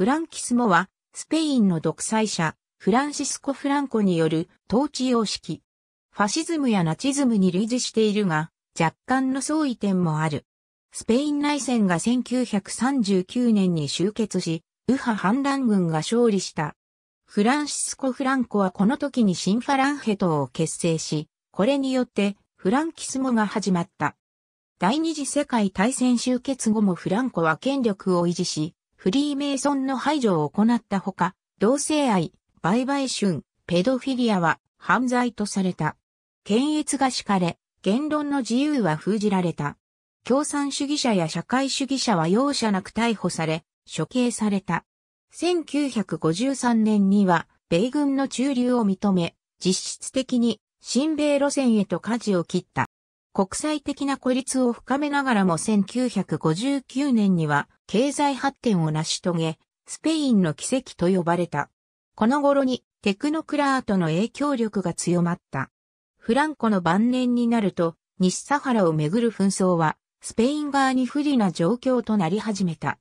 フランキスモは、スペインの独裁者、フランシスコ・フランコによる統治様式。ファシズムやナチズムに類似しているが、若干の相違点もある。スペイン内戦が1939年に終結し、右派反乱軍が勝利した。フランシスコ・フランコはこの時に新ファランヘ党を結成し、これによってフランキスモが始まった。第二次世界大戦終結後もフランコは権力を維持し、フリーメイソンの排除を行ったほか、同性愛、売買春、ペドフィリアは犯罪とされた。検閲が敷かれ、言論の自由は封じられた。共産主義者や社会主義者は容赦なく逮捕され、処刑された。1953年には、米軍の駐留を認め、実質的に新米路線へと舵を切った。国際的な孤立を深めながらも1959年には経済発展を成し遂げ、スペインの奇跡と呼ばれた。この頃にテクノクラートの影響力が強まった。フランコの晩年になると、西サハラをめぐる紛争は、スペイン側に不利な状況となり始めた。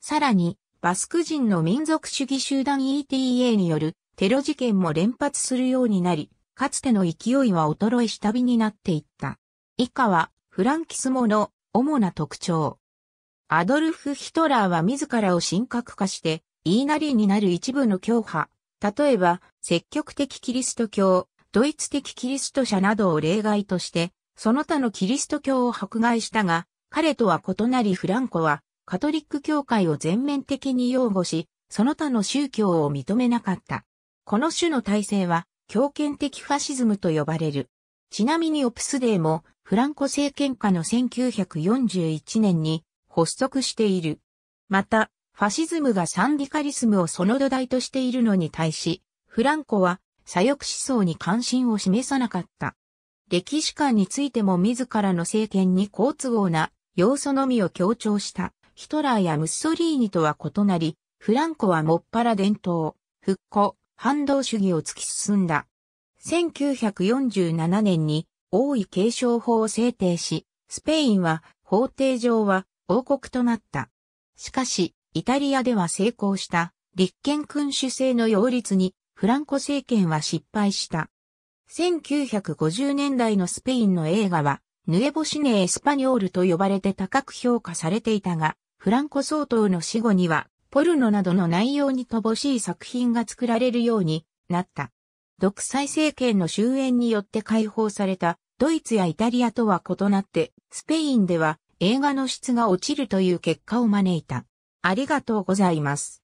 さらに、バスク人の民族主義集団 ETA によるテロ事件も連発するようになり、かつての勢いは衰え下火になっていった。以下は、フランキスモの主な特徴。アドルフ・ヒトラーは自らを神格化して、言いなりになる一部の教派、例えば、積極的キリスト教、ドイツ的キリスト者などを例外として、その他のキリスト教を迫害したが、彼とは異なりフランコは、カトリック教会を全面的に擁護し、その他の宗教を認めなかった。この種の体制は、強権的ファシズムと呼ばれる。ちなみにオプスデーも、フランコ政権下の1941年に、発足している。また、ファシズムがサンディカリスムをその土台としているのに対し、フランコは左翼思想に関心を示さなかった。歴史観についても自らの政権に好都合な要素のみを強調したヒトラーやムッソリーニとは異なり、フランコはもっぱら伝統、復古、反動主義を突き進んだ。1947年に王位継承法を制定し、スペインは法廷上は王国となった。しかし、イタリアでは成功した立憲君主制の擁立にフランコ政権は失敗した。1950年代のスペインの映画は、ヌエボシネエスパニョールと呼ばれて高く評価されていたが、フランコ総統の死後には、ポルノなどの内容に乏しい作品が作られるようになった。独裁政権の終焉によって解放されたドイツやイタリアとは異なって、スペインでは映画の質が落ちるという結果を招いた。ありがとうございます。